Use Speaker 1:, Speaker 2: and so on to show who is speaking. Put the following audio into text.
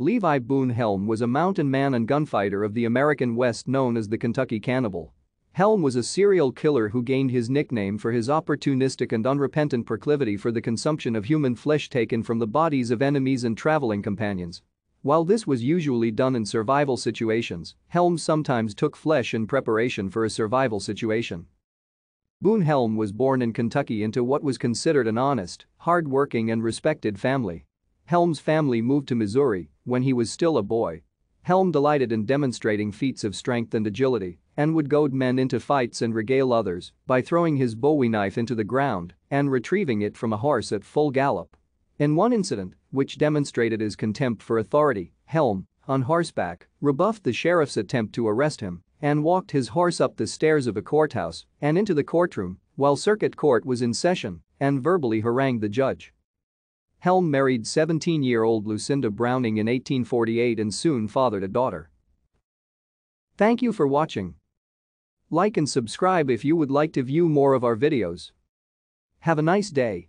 Speaker 1: Levi Boone Helm was a mountain man and gunfighter of the American West known as the Kentucky Cannibal. Helm was a serial killer who gained his nickname for his opportunistic and unrepentant proclivity for the consumption of human flesh taken from the bodies of enemies and traveling companions. While this was usually done in survival situations, Helm sometimes took flesh in preparation for a survival situation. Boone Helm was born in Kentucky into what was considered an honest, hard-working and respected family. Helm's family moved to Missouri, when he was still a boy. Helm delighted in demonstrating feats of strength and agility and would goad men into fights and regale others by throwing his bowie knife into the ground and retrieving it from a horse at full gallop. In one incident, which demonstrated his contempt for authority, Helm, on horseback, rebuffed the sheriff's attempt to arrest him and walked his horse up the stairs of a courthouse and into the courtroom while circuit court was in session and verbally harangued the judge. Helm married 17-year-old Lucinda Browning in 1848 and soon fathered a daughter. Thank you for watching. Like and subscribe if you would like to view more of our videos. Have a nice day.